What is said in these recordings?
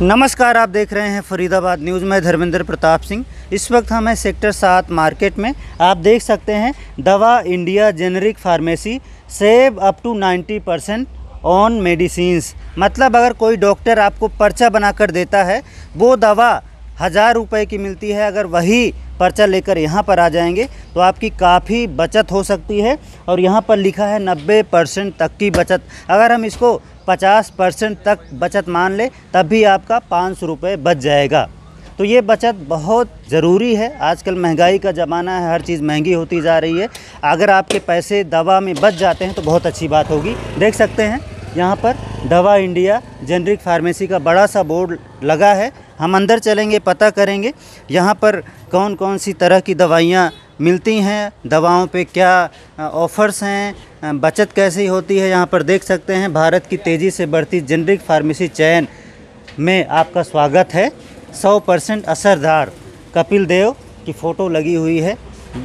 नमस्कार आप देख रहे हैं फरीदाबाद न्यूज़ में धर्मेंद्र प्रताप सिंह इस वक्त हम हैं सेक्टर सात मार्केट में आप देख सकते हैं दवा India generic pharmacy save up to 90 percent on medicines मतलब अगर कोई डॉक्टर आपको पर्चा बनाकर देता है वो दवा हज़ार रुपये की मिलती है अगर वही पर्चा लेकर यहाँ पर आ जाएंगे तो आपकी काफ़ी बचत हो सकती है और यहाँ पर लिखा है नब्बे परसेंट तक की बचत अगर हम इसको 50 परसेंट तक बचत मान ले तब भी आपका पाँच सौ रुपये बच जाएगा तो ये बचत बहुत ज़रूरी है आजकल महंगाई का ज़माना है हर चीज़ महंगी होती जा रही है अगर आपके पैसे दवा में बच जाते हैं तो बहुत अच्छी बात होगी देख सकते हैं यहाँ पर दवा इंडिया जेनरिक फार्मेसी का बड़ा सा बोर्ड लगा है हम अंदर चलेंगे पता करेंगे यहाँ पर कौन कौन सी तरह की दवाइयाँ मिलती हैं दवाओं पे क्या ऑफ़र्स हैं बचत कैसी होती है यहाँ पर देख सकते हैं भारत की तेज़ी से बढ़ती जेनरिक फार्मेसी चयन में आपका स्वागत है 100 परसेंट असरदार कपिल देव की फ़ोटो लगी हुई है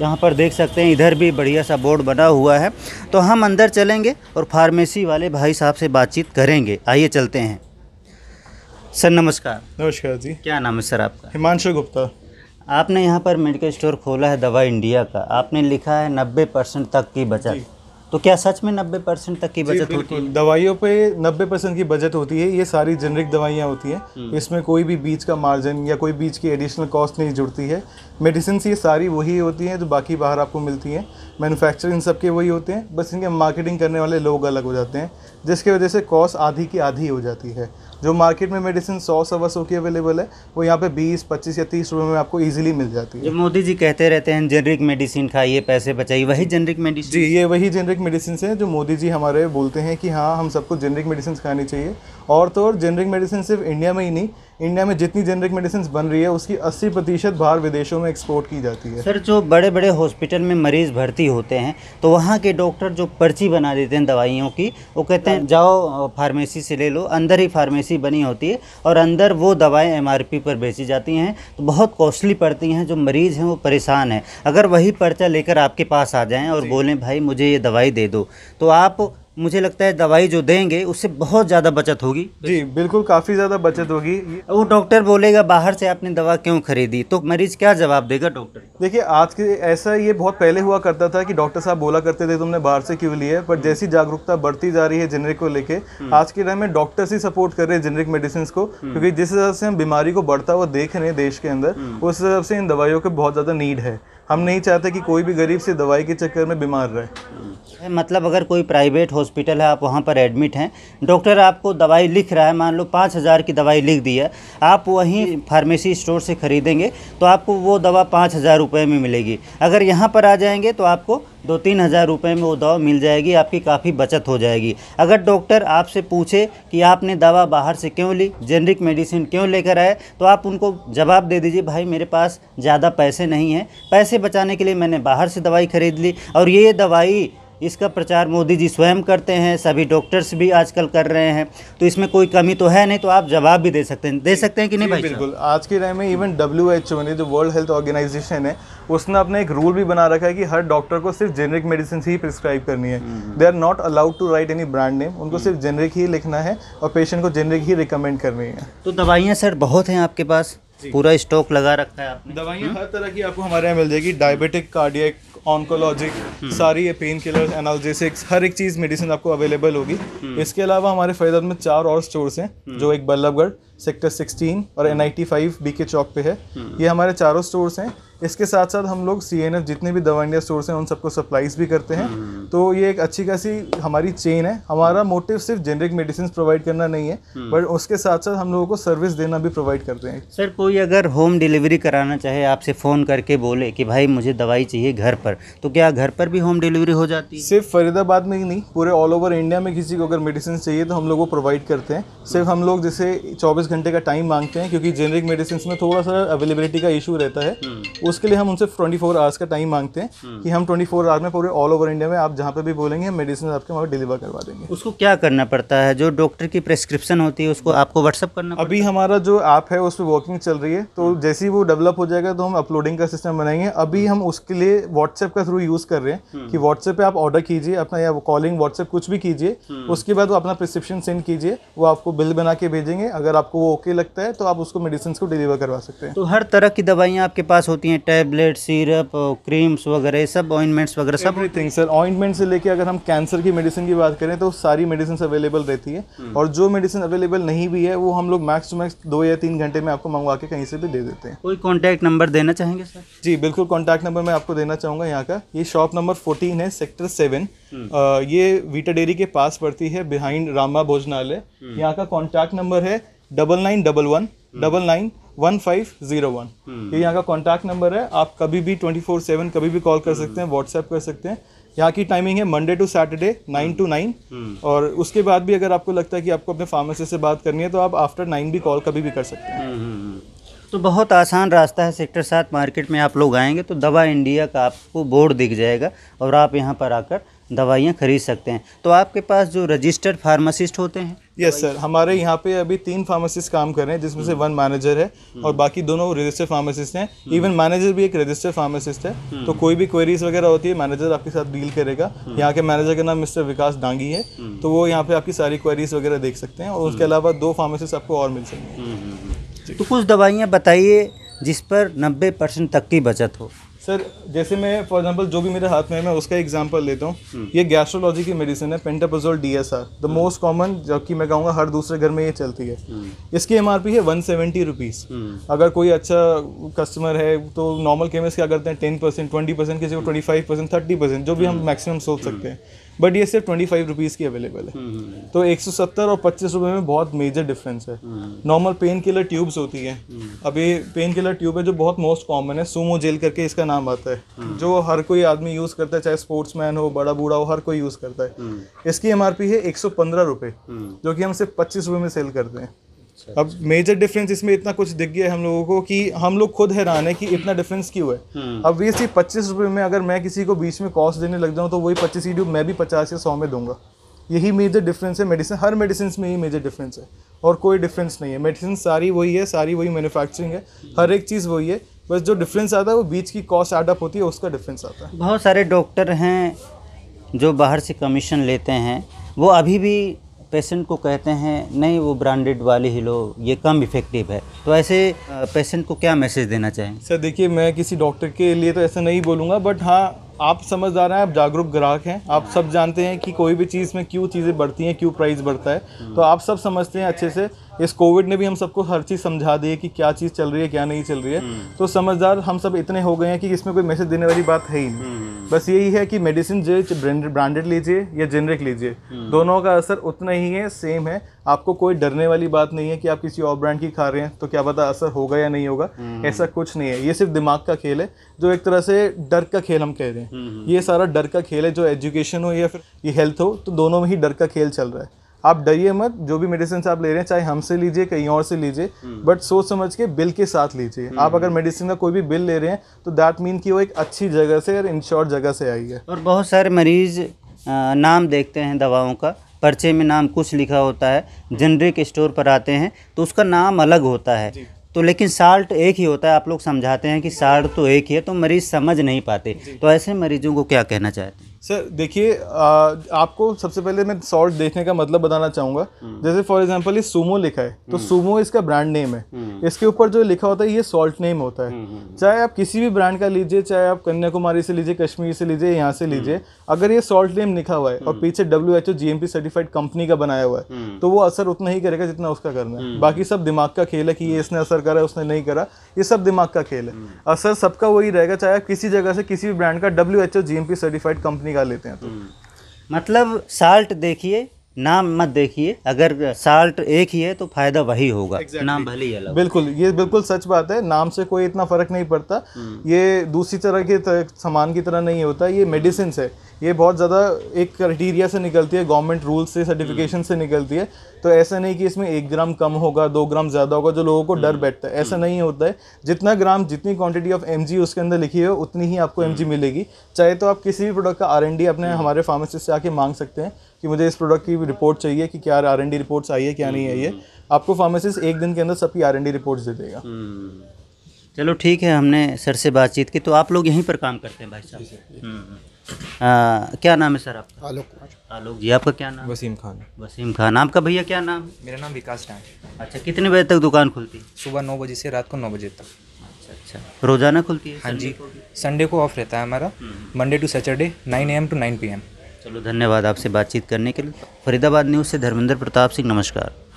यहाँ पर देख सकते हैं इधर भी बढ़िया सा बोर्ड बना हुआ है तो हम अंदर चलेंगे और फार्मेसी वाले भाई साहब से बातचीत करेंगे आइए चलते हैं सर नमस्कार नमस्कार जी क्या नाम है सर आपका हिमांशु गुप्ता आपने यहाँ पर मेडिकल स्टोर खोला है दवा इंडिया का आपने लिखा है नब्बे परसेंट तक की बचत तो क्या सच में 90 परसेंट तक की बचत होती है दवाइयों पे 90 परसेंट की बचत होती है ये सारी जेनरिक दवाइयाँ होती हैं हम्म। इसमें कोई भी बीज का मार्जिन या कोई बीज की एडिशनल कॉस्ट नहीं जुड़ती है मेडिसिन ये सारी वही होती हैं जो बाकी बाहर आपको मिलती हैं मैनुफैक्चर इन सब के वही होते हैं बस इनके मार्केटिंग करने वाले लोग अलग हो जाते हैं जिसकी वजह से कॉस्ट आधी की आधी हो जाती है जो मार्केट में मेडिसिन सौ सवा सौ की अवेलेबल है वो यहाँ पे बीस पच्चीस या तीस रुपये में आपको इजीली मिल जाती है मोदी जी कहते रहते हैं जेनरिक मेडिसिन खाइए पैसे बचाइए वही जेनरिक मेडिसिन जी ये वही जेनरिक मेडिसिन हैं जो मोदी जी हमारे बोलते हैं कि हाँ हम सबको जेनरिक मेडिसिन खानी चाहिए और तो और जेनरिक मेडिसिन सिर्फ इंडिया में ही नहीं इंडिया में जितनी जेनरिक मेडिसिन बन रही है उसकी 80 प्रतिशत बाहर विदेशों में एक्सपोर्ट की जाती है सर जो बड़े बड़े हॉस्पिटल में मरीज़ भर्ती होते हैं तो वहाँ के डॉक्टर जो पर्ची बना देते हैं दवाइयों की वो कहते हैं जाओ फार्मेसी से ले लो अंदर ही फार्मेसी बनी होती है और अंदर वो दवाएँ एम पर बेची जाती हैं तो बहुत कॉस्टली पड़ती हैं जो मरीज़ हैं वो परेशान हैं अगर वही पर्चा लेकर आपके पास आ जाएँ और बोलें भाई मुझे ये दवाई दे दो तो आप मुझे लगता है दवाई जो देंगे उससे बहुत ज़्यादा बचत होगी जी बिल्कुल काफ़ी ज़्यादा बचत होगी वो डॉक्टर बोलेगा बाहर से आपने दवा क्यों खरीदी तो मरीज क्या जवाब देगा डॉक्टर देखिए आज के ऐसा ये बहुत पहले हुआ करता था कि डॉक्टर साहब बोला करते थे तुमने बाहर से क्यों लिया पर जैसी जागरूकता बढ़ती जा रही है जेनरिक को लेकर हम्म। आज के टाइम में डॉक्टर्स ही सपोर्ट कर रहे हैं जेनरिक मेडिसिन को हम्म। क्योंकि जिस हिसाब से हम बीमारी को बढ़ता हुआ देख रहे हैं देश के अंदर हम्म। उस हिसाब से इन दवाइयों की बहुत ज़्यादा नीड है हम नहीं चाहते कि कोई भी गरीब से दवाई के चक्कर में बीमार रहे मतलब अगर कोई प्राइवेट हॉस्पिटल है आप वहाँ पर एडमिट हैं डॉक्टर आपको दवाई लिख रहा है मान लो पाँच हज़ार की दवाई लिख दी है आप वहीं फार्मेसी स्टोर से ख़रीदेंगे तो आपको वो दवा पाँच हज़ार रुपये में मिलेगी अगर यहाँ पर आ जाएंगे तो आपको दो तीन हज़ार रुपये में वो दवा मिल जाएगी आपकी काफ़ी बचत हो जाएगी अगर डॉक्टर आपसे पूछे कि आपने दवा बाहर से क्यों ली जेनरिक मेडिसिन क्यों लेकर आए तो आप उनको जवाब दे दीजिए भाई मेरे पास ज़्यादा पैसे नहीं हैं पैसे बचाने के लिए मैंने बाहर से दवाई ख़रीद ली और ये दवाई इसका प्रचार मोदी जी स्वयं करते हैं सभी डॉक्टर्स भी आजकल कर रहे हैं तो इसमें कोई कमी तो है नहीं तो आप जवाब भी दे सकते हैं दे सकते हैं कि नहीं भाई बिल्कुल आज के टाइम में इवन डब्ल्यू एच ओ जो वर्ल्ड हेल्थ ऑर्गेनाइजेशन है उसने अपने एक रूल भी बना रखा है कि हर डॉक्टर को सिर्फ जेनरिक मेडिसिन ही प्रिस्क्राइब करनी है they are not allowed to write any brand name उनको सिर्फ जेनरिक ही लिखना है और पेशेंट को जेनरिक ही रिकमेंड करनी है तो दवाइयाँ सर बहुत हैं आपके पास पूरा स्टॉक लगा रखा है आपने दवाइयाँ हम्म। हर तरह की आपको हमारे यहाँ मिल जाएगी डायबिटिक कार्डियक ऑनकोलॉजिक सारी ये पेन किलर एनाल्जेसिक्स हर एक चीज़ मेडिसिन आपको अवेलेबल होगी हम्म। इसके अलावा हमारे फरीदाबाद में चार और स्टोर्स हैं हम्म। जो एक बल्लभगढ़ सेक्टर 16 और N I T five B के चौक पे है हम्म। ये हमारे चारों स्टोर्स हैं इसके साथ साथ हम लोग सी एन एफ जितने भी दवा इंडिया स्टोर्स हैं उन सबको सप्लाईज भी करते हैं हम्म। तो ये एक अच्छी खासी हमारी चेन है हमारा मोटिव सिर्फ जेनरिक मेडिसिन प्रोवाइड करना नहीं है बट हम्म। उसके साथ साथ हम लोगों को सर्विस देना भी प्रोवाइड करते हैं सर कोई अगर होम डिलीवरी कराना चाहे आपसे फ़ोन करके बोले कि भाई मुझे दवाई चाहिए घर पर तो क्या घर पर भी होम डिलीवरी हो जाती है सिर्फ फरीदाबाद में ही नहीं पूरे ऑल ओवर इंडिया में किसी को अगर मेडिसिन चाहिए तो हम लोग वो प्रोवाइड करते हैं सिर्फ हम लोग जैसे चौबीस घंटे का टाइम मांगते हैं क्योंकि जेनरिक मेडिसिन में थोड़ा सा अवेलेबिलिटी का इशू रहता है हम्म। उसके लिए हम उनसे 24 फोर आवर्स का टाइम मांगते हैं हम्म। कि हम 24 फोर आवर में पूरे ऑल ओवर इंडिया में आप जहाँ पे भी बोलेंगे हम मेडिसिन आपके वहाँ डिलीवर करवा देंगे उसको क्या करना पड़ता है जो डॉक्टर की प्रेस्क्रिप्शन होती है उसको आपको व्हाट्सअप करना अभी हमारा जो ऐप है उस पर वर्किंग चल रही है तो हम्म। जैसे ही वो डेवलप हो जाएगा तो हम अपलोडिंग का सिस्टम बनाएंगे अभी हम्म। हम उसके लिए व्हाट्सएप का थ्रू यूज़ कर रहे हैं कि व्हाट्सएप पर आप ऑर्डर कीजिए अपना या कॉलिंग व्हाट्सएप कुछ भी कीजिए उसके बाद वो अपना प्रिस्क्रिप्शन सेंड कीजिए वो आपको बिल बना के भेजेंगे अगर आपको वो ओके लगता है तो आप उसको मेडिसिन को डिलीवर करवा सकते हैं तो हर तरह की दवाइयाँ आपके पास होती हैं टैबलेट सिरप क्रीम्स वगैरह सब ऑइंटमेंट्स वगैरह सब एवरीथिंग सर ऑइंटमेंट से लेके अगर हम कैंसर की मेडिसिन की बात करें तो सारी मेडिसिन अवेलेबल रहती है हम्म। और जो मेडिसिन अवेलेबल नहीं भी है वो हम लोग मैक्स टू मैक्स दो या तीन घंटे में आपको मंगवा के कहीं से भी दे देते हैं कोई कॉन्टैक्ट नंबर देना चाहेंगे सर जी बिल्कुल कॉन्टैक्ट नंबर मैं आपको देना चाहूँगा यहाँ का ये शॉप नंबर फोर्टीन है सेक्टर हम्म। सेवन ये वीटा डेरी के पास पड़ती है बिहाइंड रामा भोजनालय हम्म। यहाँ का कॉन्टैक्ट नंबर है double nine double one double nine one five zero one ये यहाँ का कॉन्टैक्ट नंबर है आप कभी भी ट्वेंटी फोर सेवन कभी भी कॉल कर सकते हैं व्हाट्सएप हम्म। कर सकते हैं यहाँ की टाइमिंग है Monday to Saturday nine to nine और उसके बाद भी अगर आपको लगता है कि आपको अपने फार्मेसी से बात करनी है तो आप आफ्टर नाइन भी कॉल कभी भी कर सकते हैं हम्म, हम्म, तो बहुत आसान रास्ता है सेक्टर सात मार्केट में आप लोग आएंगे तो दवा इंडिया का आपको बोर्ड दिख जाएगा और आप यहाँ पर आकर दवाइयाँ खरीद सकते हैं तो आपके पास जो रजिस्टर्ड फार्मासिस्ट होते हैं यस सर हमारे यहाँ पे अभी तीन फार्मासिस्ट काम कर रहे हैं जिसमें से वन हम्म। मैनेजर है हम्म। और बाकी दोनों रजिस्टर्ड फार्मासिस्ट हैं इवन हम्म। मैनेजर भी एक रजिस्टर्ड फार्मासिस्ट है तो कोई भी क्वेरीज वगैरह होती है मैनेजर आपके साथ डील करेगा यहाँ के मैनेजर का नाम मिस्टर विकास डांगी है तो वो यहाँ पे आपकी सारी क्वेरीज वगैरह देख सकते हैं और उसके अलावा दो फार्मासिस्ट आपको और मिल सकते हैं तो कुछ दवाइयाँ बताइए जिस पर नब्बे परसेंट तक की बचत हो सर जैसे मैं फॉर एग्जांपल जो भी मेरे हाथ में है मैं उसका एग्जांपल लेता हूँ हम्म। ये गैस्ट्रोलॉजी की मेडिसिन है pantoprazole D S R the most common जबकि मैं कहूँगा हर दूसरे घर में ये चलती है हम्म। इसकी एम है वन सेवेंटी रुपीज़ अगर कोई अच्छा कस्टमर है तो नॉर्मल केमिस्ट क्या करते हैं टेन परसेंट ट्वेंटी परसेंट किसी को twenty five percent thirty percent जो भी हम मैक्सिमम सोच हम्म। सकते हैं बट ये सिर्फ ट्वेंटी फाइव रुपीज़ की अवेलेबल है हम्म, हम्म। तो एक सौ सत्तर और पच्चीस रुपये में बहुत मेजर डिफरेंस है नॉर्मल पेन किलर ट्यूब्स होती हैं हम्म। अब ये पेन किलर ट्यूब है जो बहुत मोस्ट कॉमन है सोमो जेल करके इसका नाम आता है जो हर कोई आदमी यूज़ करता है चाहे स्पोर्ट्स मैन हो बड़ा बूढ़ा हो हर कोई यूज़ करता है इसकी एम है एक सौ पंद्रह रुपये जो कि हम सिर्फ पच्चीस रुपये में सेल करते हैं अच्छा, अब मेजर अच्छा। डिफरेंस इसमें इतना कुछ दिख गया है हम लोगों को कि हम लोग खुद हैरान है कि इतना डिफरेंस क्यों है हम्म। अब ये पच्चीस रुपये में अगर मैं किसी को बीच में कॉस्ट देने लग जाऊँ तो वही पच्चीस ईडी मैं भी पचास या सौ में दूंगा यही मेजर डिफरेंस है मेडिसिन हर मेडिसिन में ही मेजर डिफरेंस है और कोई डिफरेंस नहीं है मेडिसिन सारी वही है सारी वही मैन्युफैक्चरिंग है हर एक चीज़ वही है बस जो डिफरेंस आता है वो बीच की कॉस्ट एडअप होती है उसका डिफरेंस आता है बहुत सारे डॉक्टर हैं जो बाहर से कमीशन लेते हैं वो अभी भी पेशेंट को कहते हैं नहीं वो ब्रांडेड वाली ही लो ये कम इफेक्टिव है तो ऐसे पेशेंट को क्या मैसेज देना चाहेंगे सर देखिए मैं किसी डॉक्टर के लिए तो ऐसा नहीं बोलूँगा बट हाँ आप समझ रहे हैं आप जागरूक ग्राहक हैं आप सब जानते हैं कि कोई भी चीज़ में क्यों चीज़ें बढ़ती हैं क्यों प्राइस बढ़ता है तो आप सब समझते हैं अच्छे से इस कोविड ने भी हम सबको हर चीज़ समझा दी है कि क्या चीज़ चल रही है क्या नहीं चल रही है हम्म। तो समझदार हम सब इतने हो गए हैं कि इसमें कोई मैसेज देने वाली बात है ही नहीं हम्म। बस यही है कि मेडिसिन जो ब्रांडेड लीजिए या जेनरिक लीजिए हम्म। दोनों का असर उतना ही है सेम है आपको कोई डरने वाली बात नहीं है कि आप किसी और ब्रांड की खा रहे हैं तो क्या पता असर होगा या नहीं होगा ऐसा कुछ नहीं है ये सिर्फ दिमाग का खेल है जो एक तरह से डर का खेल हम कह रहे हैं ये सारा डर का खेल है जो एजुकेशन हो या फिर ये हेल्थ हो तो दोनों में ही डर का खेल चल रहा है आप डरिए मत जो भी मेडिसिन आप ले रहे हैं चाहे हमसे लीजिए कहीं और से लीजिए बट हम्म। सोच समझ के बिल के साथ लीजिए हम्म। आप अगर मेडिसिन का कोई भी बिल ले रहे हैं तो दैट मीन कि वो एक अच्छी जगह से और इंश्योर जगह से आई है और बहुत सारे मरीज़ नाम देखते हैं दवाओं का पर्चे में नाम कुछ लिखा होता है जेनरिक स्टोर पर आते हैं तो उसका नाम अलग होता है तो लेकिन साल्ट एक ही होता है आप लोग समझाते हैं कि साल्ट तो एक ही है तो मरीज़ समझ नहीं पाते तो ऐसे मरीजों को क्या कहना चाहते हैं सर देखिए आपको सबसे पहले मैं सॉल्ट देखने का मतलब बताना चाहूंगा हम्म। जैसे फॉर एग्जांपल ये सूमो लिखा है तो सूमो हम्म। इसका ब्रांड नेम है हम्म। इसके ऊपर जो लिखा होता है ये सॉल्ट नेम होता है चाहे आप किसी भी ब्रांड का लीजिए चाहे आप कन्याकुमारी से लीजिए कश्मीर से लीजिए यहाँ से लीजिए अगर ये सॉल्ट नेम लिखा हुआ है और पीछे W H O P certified company का बनाया हुआ है तो वो असर उतना ही करेगा जितना उसका करना है बाकी सब दिमाग का खेल है कि ये इसने असर करा उसने नहीं करा ये सब दिमाग का खेल है असर सबका वही रहेगा चाहे आप किसी जगह से किसी भी ब्रांड का W H O G M P certified company निकाल लेते हैं तो हम्म। मतलब साल्ट देखिए नाम मत देखिए अगर साल्ट एक ही है तो फायदा वही होगा exactly. नाम भले ही अलग बिल्कुल ये बिल्कुल सच बात है नाम से कोई इतना फर्क नहीं पड़ता हम्म। ये दूसरी तरह के सामान की तरह नहीं होता ये मेडिसिन है ये बहुत ज़्यादा एक क्राइटेरिया से निकलती है गवर्नमेंट रूल से सर्टिफिकेशन हम्म। से निकलती है तो ऐसा नहीं कि इसमें एक ग्राम कम होगा दो ग्राम ज़्यादा होगा जो लोगों को डर हम्म। बैठता है ऐसा नहीं होता है जितना ग्राम जितनी क्वांटिटी ऑफ एम उसके अंदर लिखी है उतनी ही आपको एम मिलेगी चाहे तो आप किसी भी प्रोडक्ट का आर अपने हमारे फार्मेसिस्ट से आके मांग सकते हैं कि मुझे इस प्रोडक्ट की रिपोर्ट चाहिए कि क्या आर एंड डी रिपोर्ट्स आई है क्या नहीं आई है हम्म, हम्म। आपको फार्मासिस्ट एक दिन के अंदर सबकी आर एन डी रिपोर्ट्स दे देगा हम्म। चलो ठीक है हमने सर से बातचीत की तो आप लोग यहीं पर काम करते हैं भाई साहब क्या नाम है सर आपका आलोक आलोक जी आपका क्या नाम वसीम खान वसीम खान आपका भैया क्या नाम मेरा नाम विकास टाइम अच्छा कितने बजे तक दुकान खुलती है सुबह नौ बजे से रात को नौ बजे तक अच्छा अच्छा रोजाना खुलती है हाँ जी संडे को ऑफ रहता है हमारा Monday to Saturday nine A M to nine P M चलो धन्यवाद आपसे बातचीत करने के लिए फरीदाबाद न्यूज़ से धर्मेंद्र प्रताप सिंह नमस्कार